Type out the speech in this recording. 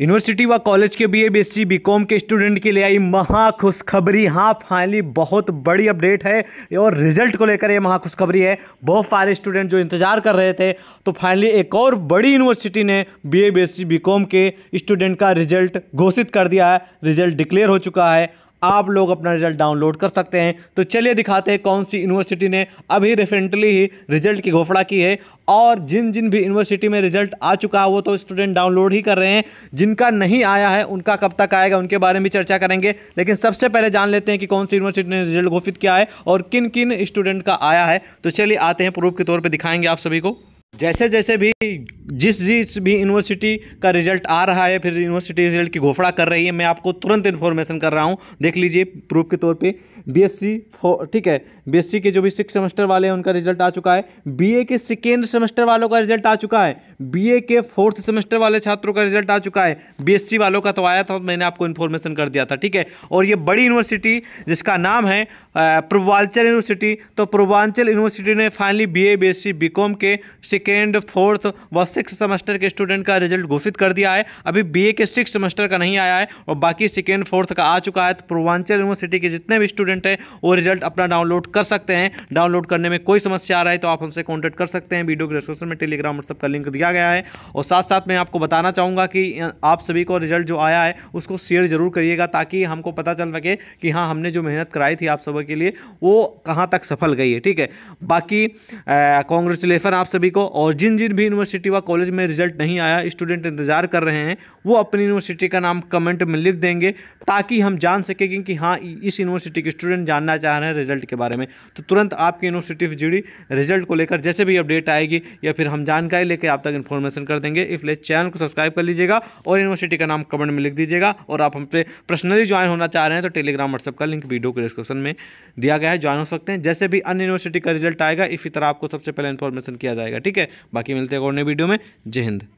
university व college के B A B S C B com के स्टूडेंट के लिए आई महाखुशखबरी हाँ फाइनली बहुत बड़ी अपडेट है और रिजल्ट को लेकर ये महाखुशखबरी है बहुत सारे स्टूडेंट जो इंतजार कर रहे थे तो फाइनली एक और बड़ी यूनिवर्सिटी ने B A B S C B com के स्टूडेंट का रिजल्ट घोषित कर दिया है रिजल्ट डिक्लेयर हो चुका है आप लोग अपना रिजल्ट डाउनलोड कर सकते हैं तो चलिए दिखाते हैं कौन सी यूनिवर्सिटी ने अभी रिसेंटली ही रिजल्ट की घोषणा की है और जिन जिन भी यूनिवर्सिटी में रिजल्ट आ चुका है वो तो स्टूडेंट डाउनलोड ही कर रहे हैं जिनका नहीं आया है उनका कब तक आएगा उनके बारे में भी चर्चा करेंगे लेकिन सबसे पहले जान लेते हैं कि कौन सी यूनिवर्सिटी ने रिजल्ट घोषित किया है और किन किन स्टूडेंट का आया है तो चलिए आते हैं प्रूफ के तौर पर दिखाएंगे आप सभी को जैसे जैसे भी जिस जिस भी यूनिवर्सिटी का रिजल्ट आ रहा है फिर यूनिवर्सिटी रिजल्ट की घोषणा कर रही है मैं आपको तुरंत इन्फॉर्मेशन कर रहा हूँ देख लीजिए प्रूफ के तौर पे बीएससी ठीक है बीएससी के जो भी सिक्स सेमेस्टर वाले हैं उनका रिजल्ट आ चुका है बीए के सेकेंड सेमेस्टर वालों का रिजल्ट आ चुका है बी के फोर्थ सेमेस्टर वाले छात्रों का रिजल्ट आ चुका है बी वालों का तो आया था मैंने आपको इन्फॉर्मेशन कर दिया था ठीक है और ये बड़ी यूनिवर्सिटी जिसका नाम है पूर्वांचल यूनिवर्सिटी तो पूर्वांचल यूनिवर्सिटी ने finally B A B S C B com के सेकेंड फोर्थ व सिक्स सेमेस्टर के स्टूडेंट का रिजल्ट घोषित कर दिया है अभी बी ए के सिक्स सेमेस्टर का नहीं आया है और बाकी सेकेंड फोर्थ का आ चुका है तो पूर्वांचल यूनिवर्सिटी के जितने भी स्टूडेंट हैं वो रिजल्ट अपना डाउनलोड कर सकते हैं डाउनलोड करने में कोई समस्या आ रहा है तो आप हमसे कॉन्टैक्ट कर सकते हैं वीडियो के डिस्क्रिप्शन में टेलीग्राम व्हाट्सअप का लिंक दिया गया है और साथ साथ मैं आपको बताना चाहूँगा कि आप सभी को रिजल्ट जो आया है उसको शेयर जरूर करिएगा ताकि हमको पता चल सके कि हाँ हमने जो मेहनत कराई थी आप सभी के लिए वो कहाँ तक सफल गई है ठीक है बाकी कॉन्ग्रेचुलेसन आप सभी को और जिन जिन भी यूनिवर्सिटी व कॉलेज में रिजल्ट नहीं आया स्टूडेंट इंतज़ार कर रहे हैं वो अपनी यूनिवर्सिटी का नाम कमेंट में लिख देंगे ताकि हम जान सकेंगे कि हाँ इस यूनिवर्सिटी के स्टूडेंट जानना चाह रहे हैं रिजल्ट के बारे में तो तुरंत आपकी यूनिवर्सिटी से जुड़ी रिजल्ट को लेकर जैसे भी अपडेट आएगी या फिर हम जानकारी लेकर आप तक इन्फॉर्मेशन कर देंगे इसलिए चैनल को सब्सक्राइब कर लीजिएगा और यूनिवर्सिटी का नाम कमेंट में लिख दीजिएगा और आप हम पे पर्सनली ज्वाइन होना चाह रहे हैं तो टेलीग्राम व्हाट्सअप का लिंक वीडियो के डिस्क्रिप्शन में दिया गया है ज्वाइन हो सकते हैं जैसे भी अन्य यूनिवर्सिटी का रिजल्ट आएगा इसी तरह आपको सबसे पहले इन्फॉर्मेशन किया जाएगा ठीक है बाकी मिलते हैं और नए वीडियो में जय हिंद